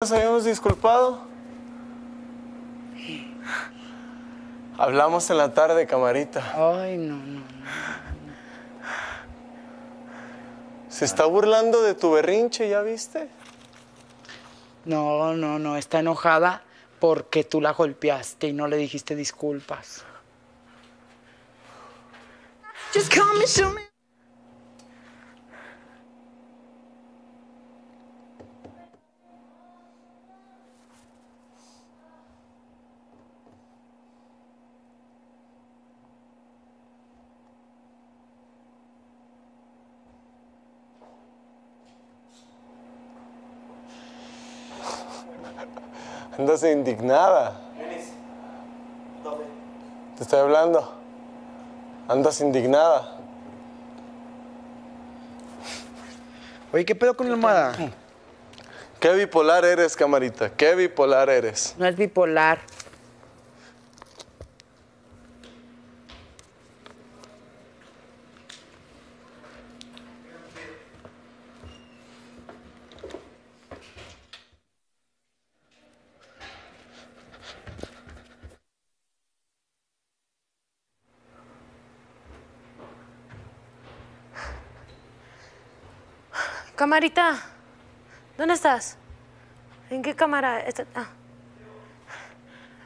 nos habíamos disculpado. Hablamos en la tarde, camarita. Ay, no, no, no. Se está burlando de tu berrinche, ¿ya viste? No, no, no. Está enojada porque tú la golpeaste y no le dijiste disculpas. Just call estás indignada. ¿Dónde? Te estoy hablando. Andas indignada. Oye, ¿qué pedo con el almohada? Qué bipolar eres, camarita. Qué bipolar eres. No es bipolar. Marita, ¿dónde estás? ¿En qué cámara? Ah.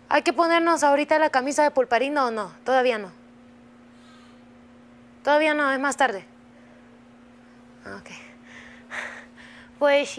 ¿Hay que ponernos ahorita la camisa de pulparino o no? Todavía no. Todavía no, es más tarde. Ok. Pues,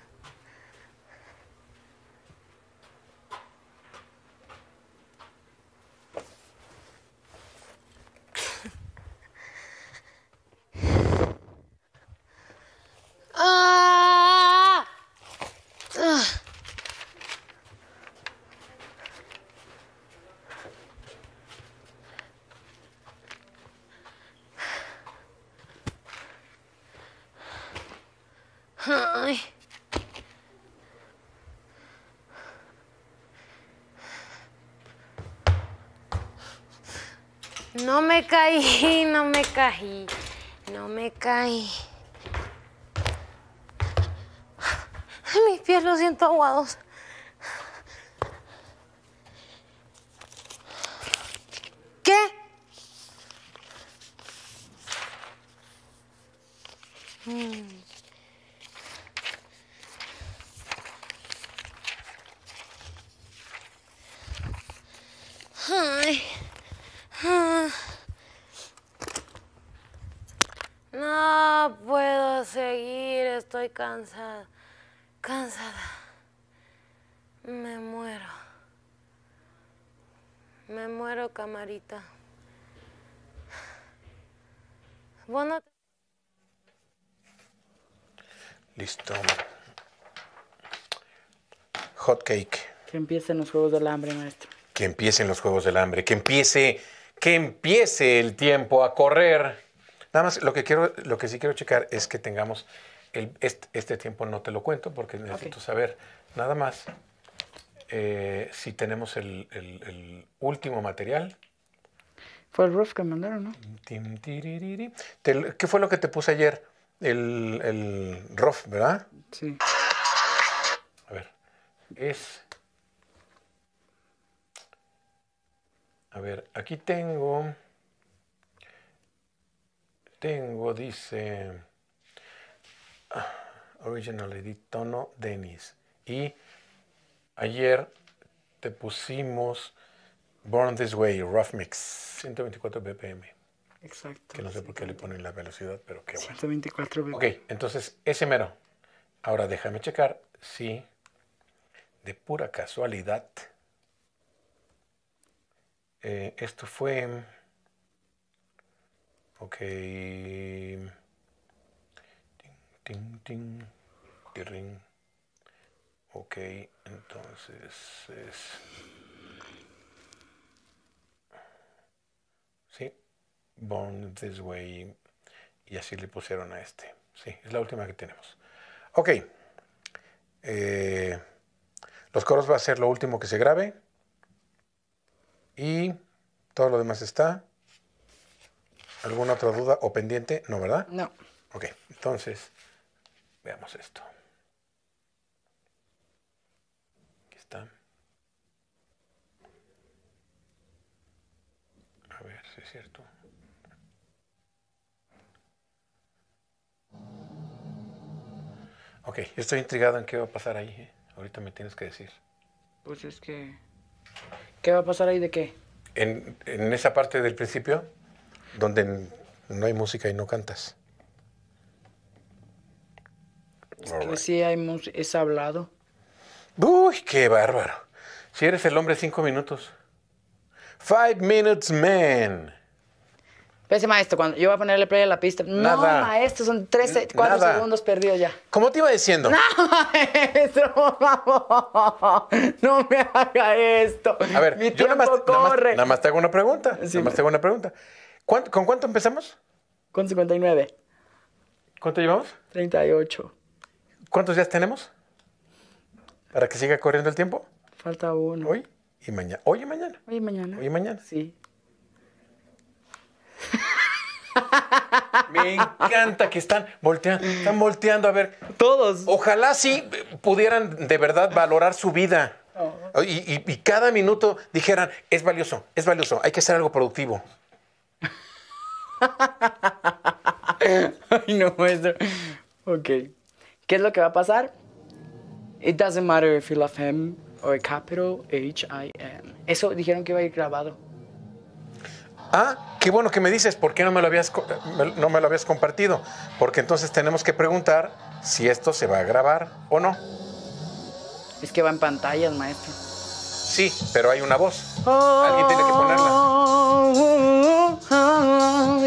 No me caí, no me caí, no me caí. Mis pies los siento aguados. cansada, cansada. Me muero. Me muero, camarita. bueno Listo. Hot cake. Que empiecen los Juegos del Hambre, maestro. Que empiecen los Juegos del Hambre. Que empiece, que empiece el tiempo a correr. Nada más, lo que quiero, lo que sí quiero checar es que tengamos este, tiempo no te lo cuento porque necesito saber nada más eh, si tenemos el, último material. Fue el rough que mandaron, ¿no? ¿Qué fue lo que te puse ayer? El, el ¿verdad? Sí. A ver. Es. A ver, aquí tengo. Tengo, dice. Original edit, tono denis Y ayer te pusimos Born This Way, Rough Mix, 124 BPM. Exacto. Que no sé por qué le ponen la velocidad, pero qué bueno. 124 BPM. Ok, entonces ese mero. Ahora déjame checar si de pura casualidad eh, esto fue... Ok. Ting, ting, Ok, entonces es... Sí, Born This Way. Y así le pusieron a este. Sí, es la última que tenemos. Ok. Eh, los coros va a ser lo último que se grabe. Y todo lo demás está. ¿Alguna otra duda o pendiente? No, ¿verdad? No. Ok, entonces... Veamos esto. Aquí está. A ver si es cierto. Ok, estoy intrigado en qué va a pasar ahí. ¿eh? Ahorita me tienes que decir. Pues es que... ¿Qué va a pasar ahí de qué? En, en esa parte del principio, donde no hay música y no cantas. Este, sí, hemos, es hablado. Uy, qué bárbaro. Si eres el hombre, cinco minutos. Five minutes, man. Pese, maestro, cuando yo voy a ponerle play a la pista. No, maestro, son tres, cuatro segundos perdidos ya. ¿Cómo te iba diciendo? No, maestro, No me haga esto. A ver, yo nada más, corre. te hago una pregunta. nada más te hago una pregunta. ¿Con cuánto empezamos? Con 59. ¿Cuánto llevamos? 38. ¿Cuántos días tenemos? Para que siga corriendo el tiempo. Falta uno. Hoy y mañana. Hoy y mañana. Hoy y mañana. Hoy y mañana. Sí. Me encanta que están volteando, están volteando a ver. Todos. Ojalá sí pudieran de verdad valorar su vida. Oh. Y, cada minuto dijeran, es valioso, es valioso, hay que hacer algo productivo. Ay, no, maestro. Ok. ¿Qué es lo que va a pasar? It doesn't matter if you love him or capital h i N. Eso dijeron que iba a ir grabado. Ah, qué bueno que me dices, ¿por qué no me lo habías, no me lo habías compartido? Porque entonces tenemos que preguntar si esto se va a grabar o no. Es que va en pantallas, maestro. Sí, pero hay una voz. Alguien tiene que ponerla. Oh, oh, oh,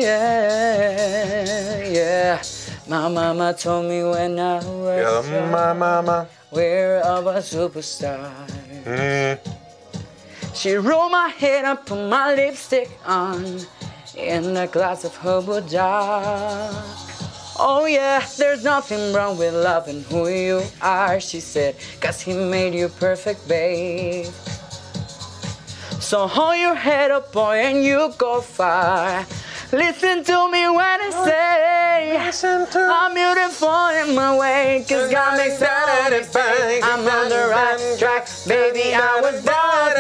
My mama told me when I was yeah, young, my mama. We're of a superstar. Mm. She rolled my head and put my lipstick on in a glass of herbal dark. Oh yeah, there's nothing wrong with loving who you are, she said, cause he made you perfect, babe. So hold your head up, boy, and you go far. Listen to me when I say I'm beautiful in my way, cause God makes everything. I'm on the right track, baby. I was born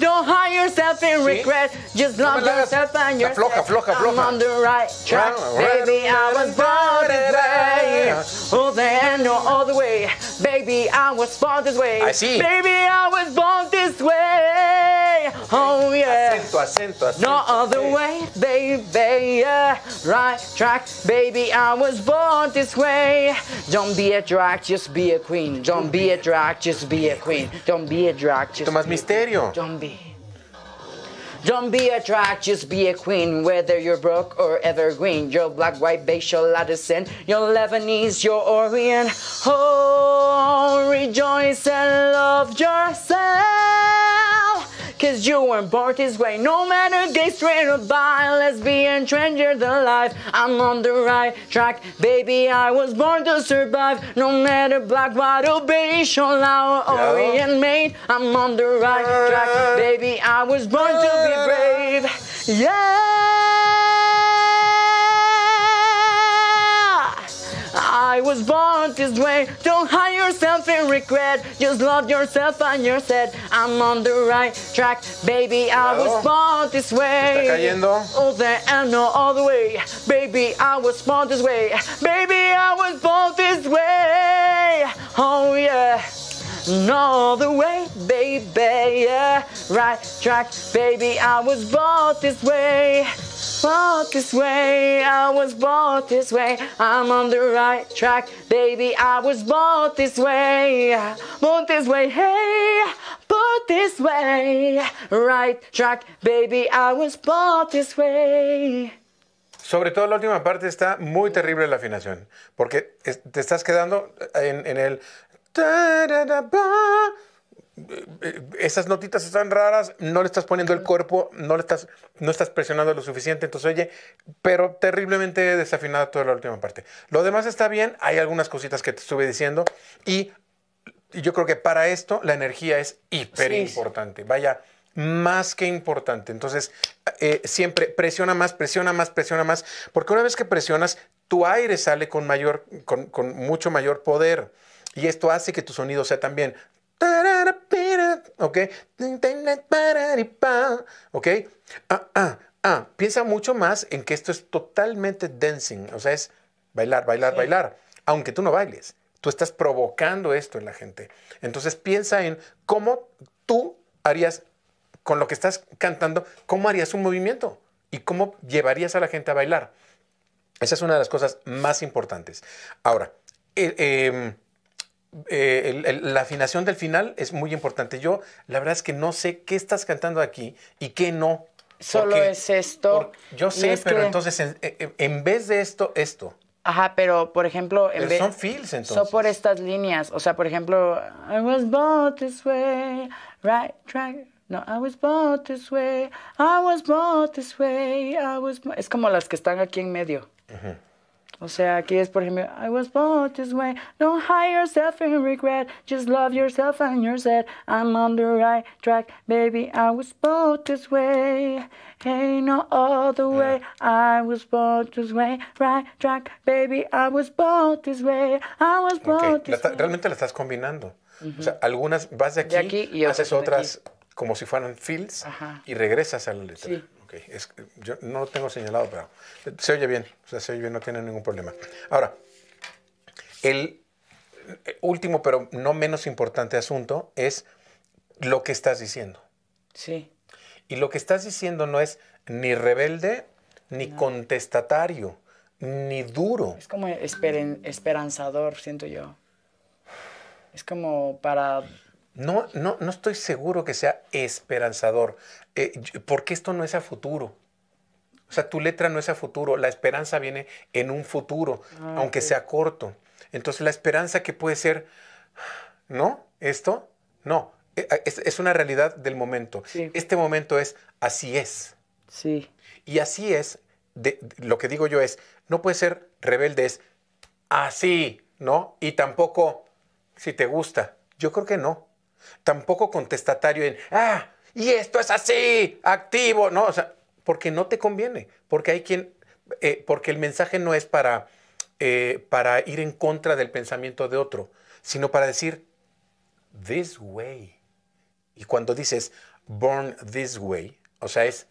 Don't hide yourself in regret, just love yourself and your. Floja, I'm on the right track, baby. I was born Oh, the end or all the way, baby. I was born this way. I see. Baby, I was born this way way. Oh yeah. Acento, acento, acento. No other way, baby. Yeah. Right track, baby. I was born this way. Don't be a drag, just be a queen. Don't be a drag, just be a queen. Don't be a drag, just. misterio. Don't be. Don't be a drag, just be a queen. Whether you're broke or evergreen, you're black, white, basic, Latin, you're Lebanese, you're Orient. Oh, rejoice and love yourself. Cause you were born this way. No matter gay, straight or bi, lesbian, transgender the life. I'm on the right track, baby. I was born to survive. No matter black, white, or British, or Lao, or Orient, mate. I'm on the right track, baby. I was born to be brave. Yeah. I was born this way. Don't hide yourself in regret. Just love yourself and you're set. I'm on the right track, baby. I was born this way. Oh, cayendo. All the and no other way. Baby, I was born this way. Baby, I was born this way. Oh yeah. No the way, baby, yeah. Right track, baby, I was born this way. Bought this way, I was bought this way. I'm on the right track, baby. I was bought this way, bought this way, hey, bought this way. Right track, baby. I was bought this way. Sobre todo la última parte está muy terrible la afinación, porque te estás quedando en, en el esas notitas están raras, no le estás poniendo el cuerpo, no le estás, no estás presionando lo suficiente, entonces oye, pero terriblemente desafinada toda la última parte. Lo demás está bien, hay algunas cositas que te estuve diciendo y, yo creo que para esto la energía es hiper importante, vaya, más que importante. Entonces, eh, siempre presiona más, presiona más, presiona más, porque una vez que presionas, tu aire sale con mayor, con, con mucho mayor poder y esto hace que tu sonido sea también... ¿ok? ¿Ok? Ah, ah, ah. Piensa mucho más en que esto es totalmente dancing, o sea, es bailar, bailar, bailar, aunque tú no bailes. Tú estás provocando esto en la gente. Entonces piensa en cómo tú harías, con lo que estás cantando, cómo harías un movimiento y cómo llevarías a la gente a bailar. Esa es una de las cosas más importantes. Ahora, eh, eh, la afinación del final es muy importante. Yo la verdad es que no sé qué estás cantando aquí y qué no. Solo es esto. yo sé, pero entonces eh, eh, en, vez de esto, esto. Ajá, pero por ejemplo... En son fills entonces. Son por estas líneas. O sea, por ejemplo... I was this way, right No, I was this way, I was this way, Es como las que están aquí en medio. Ajá. O sea, aquí es, por ejemplo, I was born this way, don't hide yourself in regret, just love yourself and you're set, I'm on the right track, baby, I was born this way, ain't no other way, I was born this way, right track, baby, I was born this way, I was born this way. Realmente la estás combinando. O sea, algunas vas de aquí, y haces otras como si fueran fills y regresas a la letra. Sí. Ok, yo no lo tengo señalado, pero se oye bien, o sea, se oye bien, no tiene ningún problema. Ahora, el eh, último, pero no menos importante asunto es lo que estás diciendo. Sí. Y lo que estás diciendo no es ni rebelde, ni contestatario, ni duro. Es como esperanzador, siento yo. Es como para no, no, no estoy seguro que sea esperanzador, eh, porque esto no es a futuro. O sea, tu letra no es a futuro, la esperanza viene en un futuro, ah, aunque sea corto. Entonces, la esperanza que puede ser, ¿no? Esto, no. Eh, ah, es, una realidad del momento. Este momento es así es. Sí. Y así es, lo que digo yo es, no puede ser rebelde, es así, ¿no? Y tampoco si te gusta. Yo creo que no. Tampoco contestatario en, ah, y esto es así, activo, ¿no? O sea, porque no te conviene, porque hay quien, eh, porque el mensaje no es eh, para, ir en contra del pensamiento de otro, sino para decir, this way. Y cuando dices, born this way, o sea, es,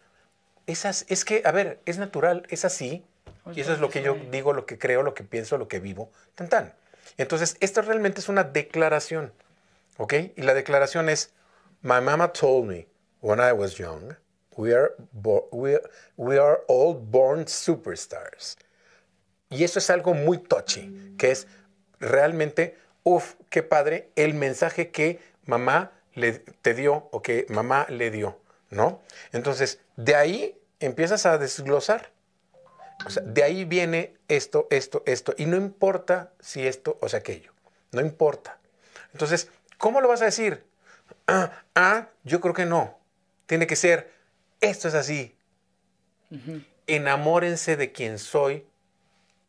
es que, a ver, es natural, es así, y eso es lo que yo digo, lo que creo, lo que pienso, lo que vivo, tan tan. Entonces, esto realmente es una declaración. Y la declaración es, My mama told me when I was young, we are, we, we are all born superstars. Y eso es algo muy touchy, que es realmente, uff, qué padre el mensaje que mamá le, te dio o que mamá le dio, ¿no? Entonces, de ahí empiezas a desglosar. O sea, de ahí viene esto, esto, esto. Y no importa si esto o aquello. No importa. Entonces, ¿Cómo lo vas a decir? Ah, ah, yo creo que no. Tiene que ser, esto es así. Enamórense de quien soy,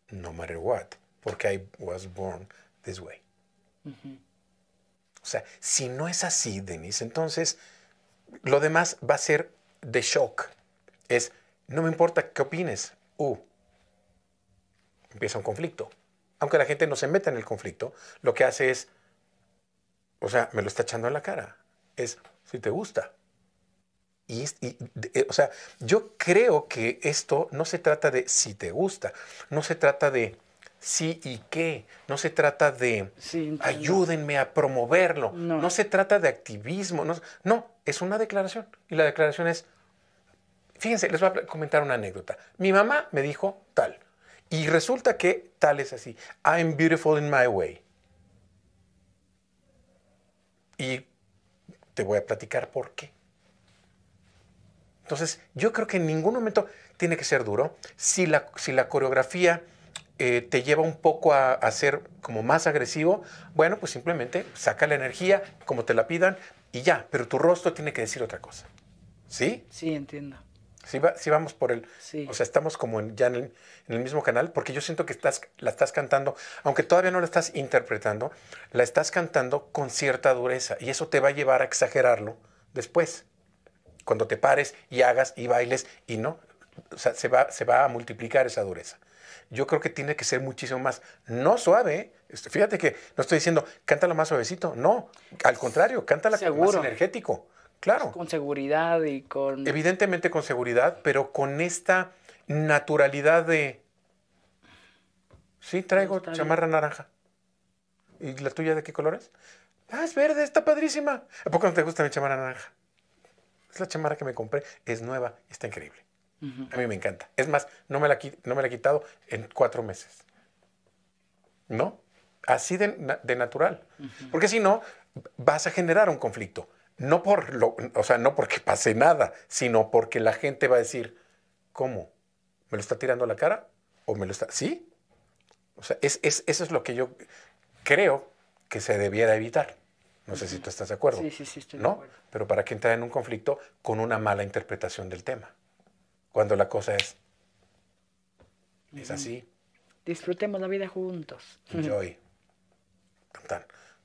no matter what, porque I was born this way. O sea, si no es así, Denise, entonces lo demás va a ser de shock. Es, no me importa qué opines. Uh, empieza un conflicto. Aunque la gente no se meta en el conflicto, lo que hace es o sea, me lo está echando en la cara. Es si te gusta. Y, eh, o sea, yo creo que esto no se trata de si te gusta, no se trata de sí y qué, no se trata de ayúdenme a promoverlo, no. se trata de activismo, no, no, es una declaración. Y la declaración es, fíjense, les voy a comentar una anécdota. Mi mamá me dijo tal, y resulta que tal es así, I'm beautiful in my way. Y te voy a platicar por qué. Entonces, yo creo que en ningún momento tiene que ser duro. Si la, si la coreografía eh, te lleva un poco a, a, ser como más agresivo, bueno, pues simplemente saca la energía como te la pidan y ya, pero tu rostro tiene que decir otra cosa. ¿Sí? Sí, entiendo. Si vamos por el... O sea, estamos como en, ya en el, mismo canal, porque yo siento que estás, la estás cantando, aunque todavía no la estás interpretando, la estás cantando con cierta dureza y eso te va a llevar a exagerarlo después, cuando te pares y hagas y bailes y no. O sea, se va, se va a multiplicar esa dureza yo creo que tiene que ser muchísimo más, no suave. Este, fíjate que no estoy diciendo cántalo más suavecito, no, al contrario, cántalo Seguro. más energético. Claro. Con seguridad y con... Evidentemente con seguridad, pero con esta naturalidad de... Sí, traigo chamarra naranja. ¿Y la tuya de qué color es? Ah, es verde, está padrísima. ¿A poco no te gusta mi chamarra naranja? Es la chamarra que me compré, es nueva, está increíble. A mí me encanta. Es más, no me, la, no me he quitado en cuatro meses. ¿No? Así de, natural. Porque si no, vas a generar un conflicto no por lo, o sea, no porque pase nada, sino porque la gente va a decir, ¿cómo? ¿Me lo está tirando a la cara? ¿O me lo está? ¿Sí? O sea, eso es lo que yo creo que se debiera evitar. No sé si tú estás de acuerdo. Sí, sí, sí, estoy ¿no? de acuerdo. Pero para que entrar en un conflicto con una mala interpretación del tema. Cuando la cosa es. Es así. Disfrutemos la vida juntos. Yo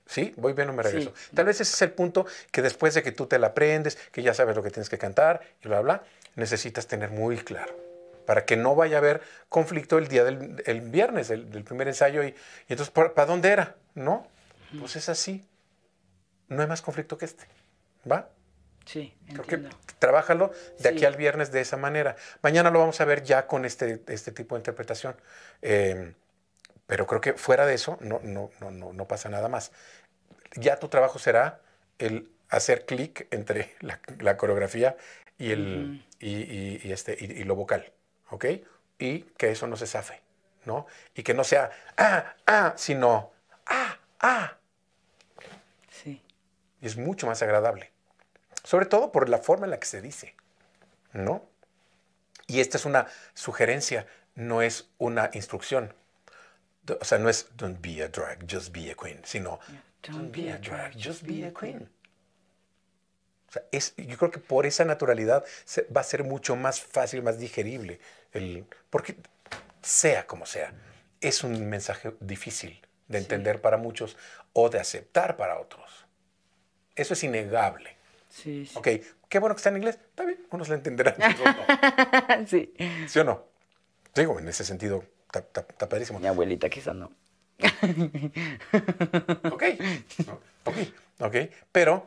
¿Sí? Voy bien o me regreso. Tal vez ese es el punto que después de que tú te la aprendes, que ya sabes lo que tienes que cantar y bla, bla, necesitas tener muy claro para que no vaya a haber conflicto el día del viernes, del primer ensayo. Y, entonces, ¿para, dónde era? No, pues es así. No hay más conflicto que este. ¿Va? Sí, Creo de aquí al viernes de esa manera. Mañana lo vamos a ver ya con este, este tipo de interpretación. Em, pero creo que fuera de eso no, no, no, no, pasa nada más ya tu trabajo será el hacer clic entre la, coreografía y, el, y, este, lo vocal, ¿ok? Y que eso no se zafe, ¿no? Y que no sea, ah, ah, sino, ah, ah. Sí. Y es mucho más agradable, sobre todo por la forma en la que se dice, ¿no? Y esta es una sugerencia, no es una instrucción. O sea, no es don't be a drag, just be a queen, sino Don't be a drag, just be a queen. yo creo que por esa naturalidad va a ser mucho más fácil, más digerible. El, porque sea como sea, es un mensaje difícil de entender para muchos o de aceptar para otros. Eso es innegable. Sí, sí. Ok, qué bueno que está en inglés. Está bien, unos lo entenderán. sí. ¿Sí o no? Digo, en ese sentido, está padrísimo. Mi abuelita quizá no. ok, ok, ok, pero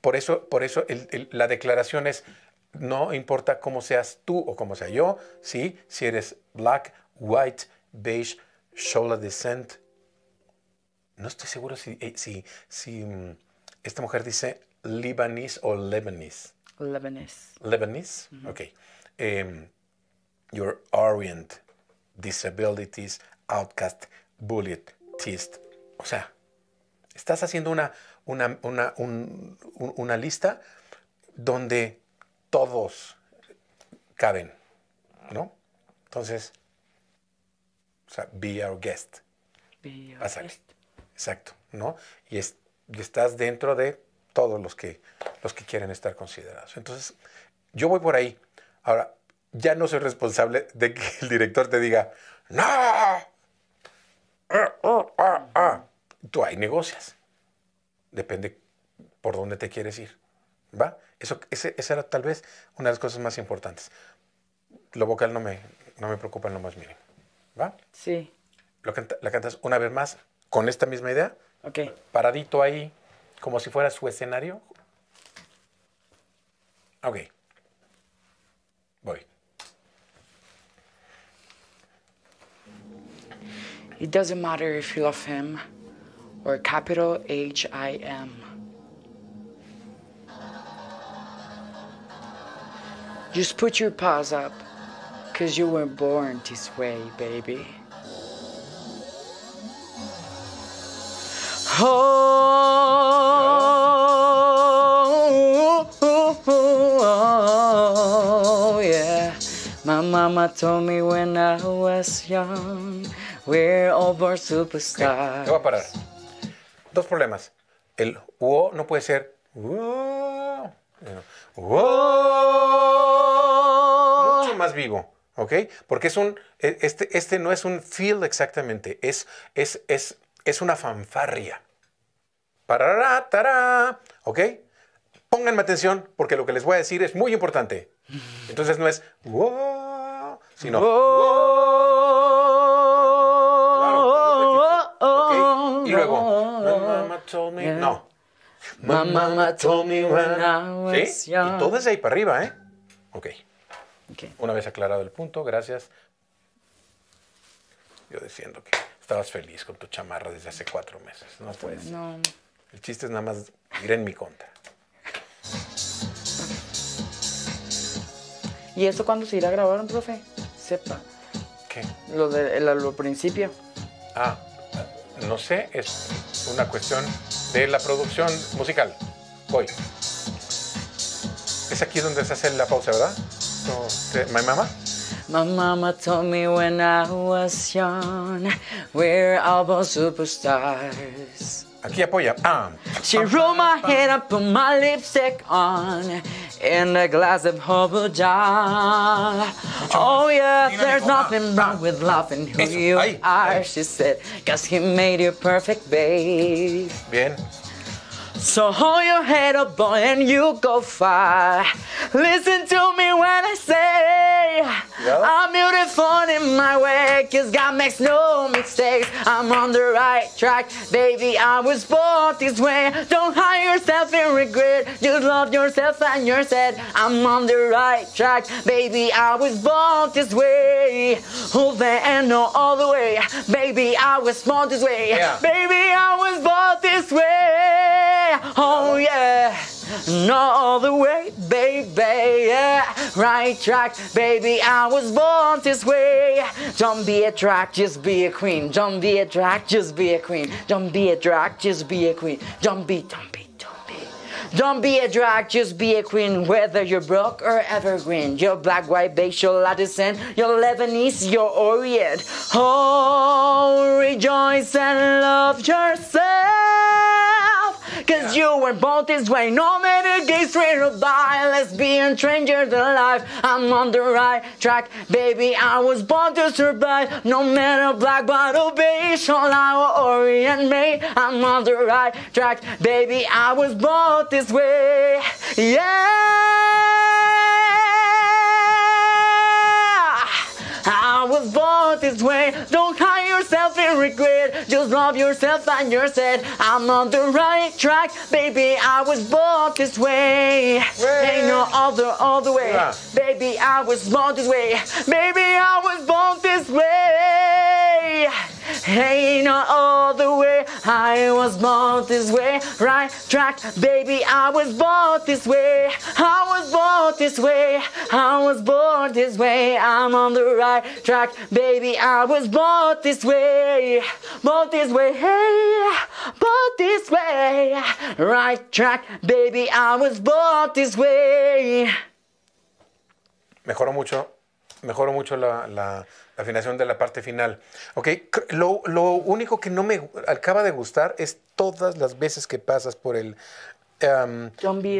por eso, por eso la declaración es, no importa cómo seas tú o cómo sea yo, ¿sí? si eres black, white, beige, Shola descent. No estoy seguro si, eh, si, si mm, esta mujer dice Lebanese o lebanese lebanese Lebanese. ok. Em, your orient, disabilities, outcast, bullet test. O sea, estás haciendo una, una, lista donde todos caben, ¿no? Entonces, o sea, be our guest. Be our guest. Exacto, ¿no? Y, estás dentro de todos los que, los que quieren estar considerados. Entonces, yo voy por ahí. Ahora, ya no soy responsable de que el director te diga, no, tú hay negocios. Depende por dónde te quieres ir. ¿Va? Eso, ese, esa era tal vez una de las cosas más importantes. Lo vocal no me, me preocupa en lo más mínimo. ¿Va? Sí. Lo la cantas una vez más con esta misma idea. Ok. Paradito ahí, como si fuera su escenario. Ok. It doesn't matter if you love him or capital H I M. Just put your paws up, cause you were born this way, baby. Oh, oh, oh, oh yeah. My mama told me when I was young We're over Te voy a parar. Dos problemas. El wo no puede ser wo. Mucho más vivo. ¿Ok? Porque es un. E, este, este no es un feel exactamente. Es, es, es, es una fanfarria. Parará, tará. ¿Ok? Pónganme atención porque lo que les voy a decir es muy importante. Entonces no es wow, sino y luego. Oh, oh, oh. told me. No. told me when ¿Sí? Y todo es ahí para arriba, ¿eh? Ok. Una vez aclarado el punto, gracias. Yo diciendo que estabas feliz con tu chamarra desde hace cuatro meses. No puedes. No. El chiste es nada más ir en mi contra. ¿Y esto cuándo se irá a grabar, profe? Sepa. ¿Qué? Lo del de, principio. Ah, no sé, es una cuestión de la producción musical. hoy. Es aquí donde se hace la pausa, ¿verdad? ¿My mamá? mama told me when I was young, we're all superstars. Aquí apoya. Ah. She rolled my head up, put my lipstick on, and a glass of Hobo Jar. Oh yeah, there's nothing wrong with loving who you are, she said, cause he made you perfect, babe. Bien. So hold your head up, boy, and you go far. Listen to me when I say yep. I'm beautiful in my way, cause God makes no mistakes. I'm on the right track, baby. I was born this way. Don't hide yourself in regret. Just love yourself and you're set. I'm on the right track, baby. I was born this way. Over and all the way, baby. I was born this way. Yeah. Baby, I was born this way yeah, oh yeah. No other way, baby, yeah. Right track, baby, I was born this way. Don't be a drag, just be a queen. Don't be a drag, just be a queen. Don't be a drag, just be a queen. Don't be, don't be, don't be. Don't be a drag, just be a queen. Whether you're broke or evergreen, you're black, white, beige, you're Latin, you're Lebanese, you're Orient. Oh, rejoice and love yourself. Cause yeah. you were born this way. No matter gay, straight or bi, lesbian, stranger to life. I'm on the right track, baby. I was born to survive. No matter black, beige, all I will orient me. I'm on the right track, baby. I was born this way. Yeah. born this way. Don't hide yourself in regret. Just love yourself and you're set. I'm on the right track, baby. I was born this way. Wait. Ain't no other other way. Yeah. Baby, I was born this way. Baby, I was born this way. Ain't no other way. I was born this way. Right track, baby. I was born this way. I was born this way. I was born this way. I'm on the right track, baby. I was born this way. Born this way. Hey, born this way. Right track, baby. I was born this way. Mejoró mucho, mejoró mucho la, la afinación de la parte final. Ok, lo, lo, único que no me acaba de gustar es todas las veces que pasas por el... Baby,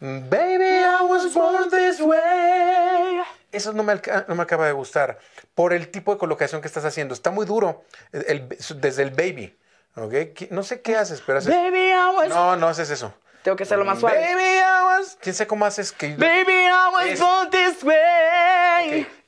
baby, I was born this way. Eso no me, no me, acaba de gustar por el tipo de colocación que estás haciendo. Está muy duro el, desde el baby. Okay. No sé qué haces, pero Baby, No, no haces eso. Tengo que hacerlo más suave. Baby, I was... ¿Quién sabe cómo haces que... Baby, I was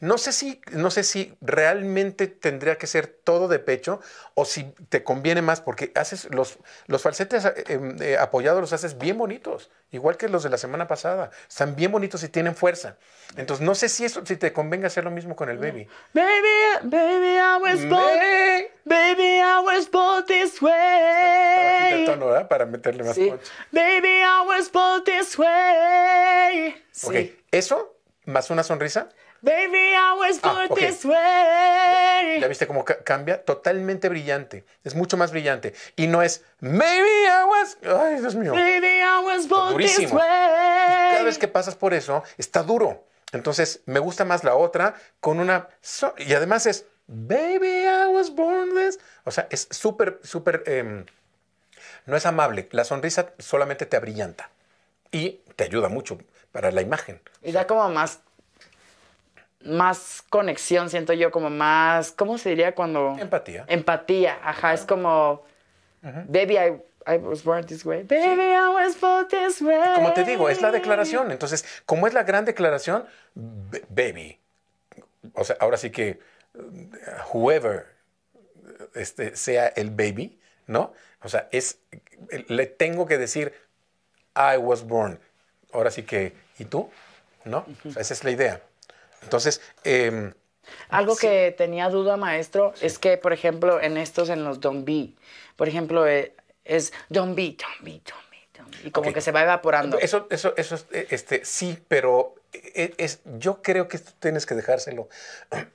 no sé si, no sé si realmente tendría que ser todo de pecho o si te conviene más, porque haces los, falsetes eh, em, eh, apoyados los haces bien bonitos, igual que los de la semana pasada. Están bien bonitos y tienen fuerza. Entonces, no sé si eso, si te convenga hacer lo mismo con el baby. Baby, baby, I was born. Baby, I was born this way. Tono, ¿verdad? Para meterle más Baby, I was born this way. Ok, eso más una sonrisa. Baby, I was ah, born this way. ¿Ya viste cómo cambia? Totalmente brillante. Es mucho más brillante. Y no es Maybe I was. Ay, Dios mío. Baby, I was born Durísimo. this way. cada vez que pasas por eso, está duro. Entonces, me gusta más la otra con una. y además es Baby, I was born this. O sea, es súper, súper. Em, no es amable. La sonrisa solamente te abrillanta y te ayuda mucho para la imagen. Y da como más más conexión, siento yo, como más, ¿cómo se diría cuando? Empatía. Empatía, ajá, es como, baby, I, was born this way. Baby, I was born this way. Como te digo, es la declaración. Entonces, como es la gran declaración, baby, o sea, ahora sí que whoever este, sea el baby, ¿no? O sea, es, le tengo que decir, I was born. Ahora sí que, ¿y tú? ¿No? esa es la idea. Entonces, em, algo que tenía duda, maestro, es que, por ejemplo, en estos, en los don't be, por ejemplo, eh, es don't be, don't be, don't be, don't be. Y como que se va evaporando. Eso, eso, eso, eh, este, sí, pero eh, es, yo creo que tú tienes que dejárselo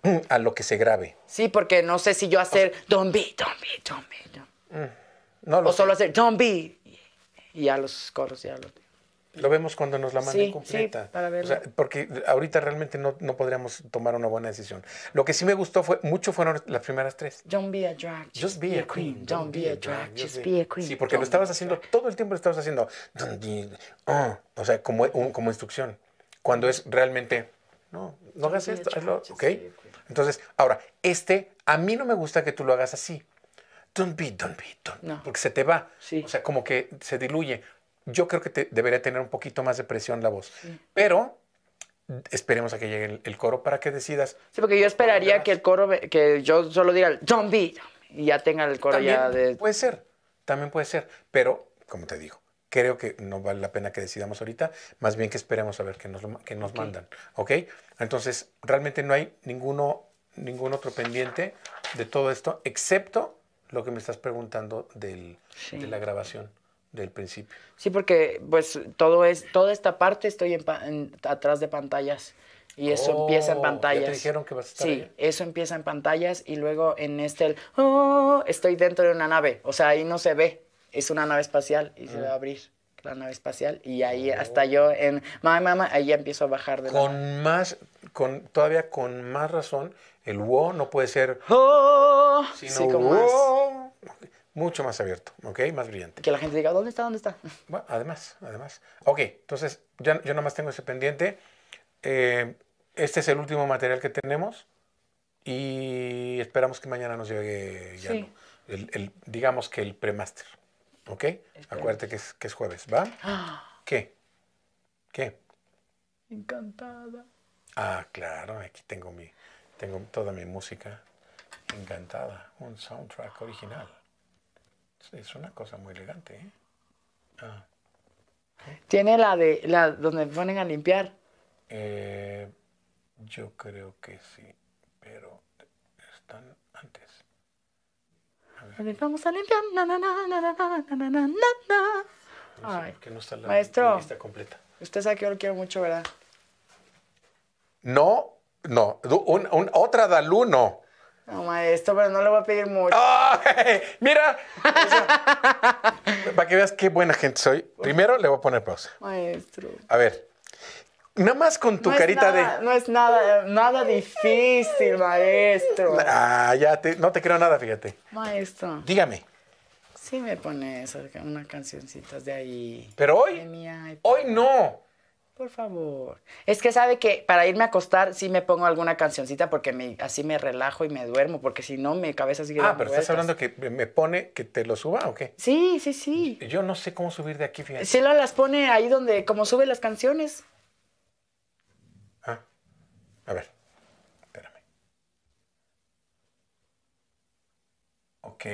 a lo que se grabe. Sí, porque no sé si yo hacer don don't be, don't be, don't be. Don't. Mm, no o solo hacer don't be. Y a los coros, ya a los. Lo vemos cuando nos la manden completa. porque ahorita realmente no, no, podríamos tomar una buena decisión. Lo que sí me gustó fue, mucho fueron las primeras tres. Don't be a drag. Just be, a queen. Don't, be a drag. Just be a queen. Sí, porque lo estabas haciendo, todo el tiempo lo estabas haciendo. Oh, o sea, como, como instrucción. Cuando es realmente, no, no hagas esto, hazlo, Entonces, ahora, este, a mí no me gusta que tú lo hagas así don't be, don't be, don't be. Porque se te va. O sea, como que se diluye yo creo que debería tener un poquito más de presión la voz. Pero esperemos a que llegue el, coro para que decidas. Sí, porque yo esperaría que el coro, que yo solo diga zombie y ya tenga el coro ya de. Puede ser, también puede ser. Pero, como te digo, creo que no vale la pena que decidamos ahorita, más bien que esperemos a ver qué nos, que nos mandan. ¿Ok? Entonces, realmente no hay ninguno, ningún otro pendiente de todo esto, excepto lo que me estás preguntando del, de la grabación del principio. Sí, porque pues todo es, toda esta parte estoy en, atrás de pantallas. Y eso oh, empieza en pantallas. Ya te dijeron que vas a estar Sí, eso empieza en pantallas y luego en este el, oh, estoy dentro de una nave. O sea, ahí no se ve. Es una nave espacial y se va a ah. abrir la nave espacial y ahí oh. hasta yo en mamá mamá ahí empiezo a bajar de con más con todavía con más razón el wo no puede ser oh, sino mucho más abierto, ¿ok? Más brillante. Que la gente diga, ¿dónde está? ¿Dónde está? Bueno, además, además. Ok, entonces ya, yo nomás tengo ese pendiente. Eh, este es el último material que tenemos y esperamos que mañana nos llegue ya el, digamos que el premaster, ¿ok? Acuérdate que es, que es jueves, ¿va? ¿Qué? ¿Qué? Encantada. Ah, claro, aquí tengo mi, tengo toda mi música. Encantada, un soundtrack original. Es una cosa muy elegante, ¿Tiene la de la donde ponen a limpiar? yo creo que sí, pero están antes. Vamos a limpiar. Maestro, completa. Usted sabe que yo lo quiero mucho, ¿verdad? No, no. Un, otra Dalú no. No, maestro, pero no le voy a pedir mucho. ¡Mira! para que veas qué buena gente soy, primero le voy a poner pausa. Maestro. A ver, nada más con tu carita de. No es nada, nada difícil, maestro. Ah, ya, no te creo nada, fíjate. Maestro. Dígame. Sí me pones una cancioncitas de ahí. Pero hoy. hoy no. Por favor. Es que sabe que para irme a acostar sí me pongo alguna cancioncita porque me, así me relajo y me duermo, porque si no mi cabeza sigue. Ah, pero estás hablando que me pone que te lo suba o qué? Sí, sí, sí. Yo no sé cómo subir de aquí, fíjate. Sí, la las pone ahí donde, como sube las canciones. Ah, a ver, espérame. Ok.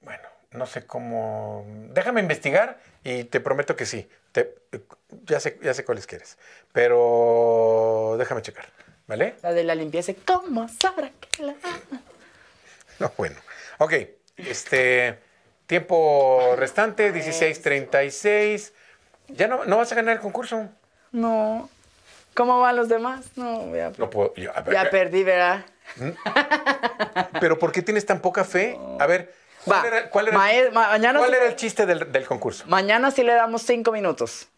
Bueno, no sé cómo. Déjame investigar y te prometo que sí. ya, sé, ya sé cuáles quieres. Pero déjame checar. ¿Vale? La de la limpieza. ¿Cómo sabrá que la No, bueno. Ok. Este. Tiempo restante, 16.36. Ya no, no vas a ganar el concurso. No. ¿Cómo van los demás? No, ya, ya perdí, ¿verdad? ¿Mm? ¿Pero por qué tienes tan poca fe? A ver. ¿Cuál era, el chiste del, concurso? Mañana sí le damos cinco minutos.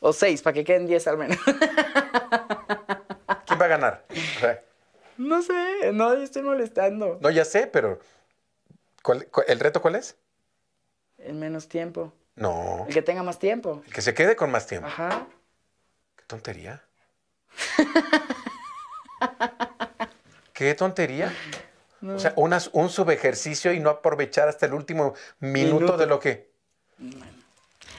O seis, para que queden diez al menos. ¿Quién va a ganar? no sé, no estoy molestando. No, ya sé, pero. el reto cuál es? El menos tiempo. No. El que tenga más tiempo. El que se quede con más tiempo. Ajá. Qué tontería. Qué tontería. O sea, un subejercicio y no aprovechar hasta el último minuto, de lo que...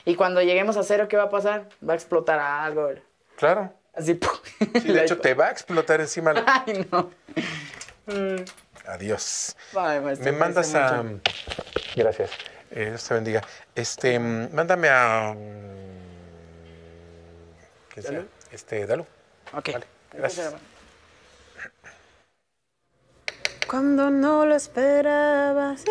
Y cuando lleguemos a cero, ¿qué va a pasar? Va a explotar algo. Claro. Así. de hecho, te va a explotar encima. Ay, no. Mm. Adiós. me mandas a. Gracias. Eh, Dios te bendiga. Este, mm, mándame a. Mm, ¿Qué sea? Este, Dalu. Ok. Vale. Gracias cuando no lo esperabas.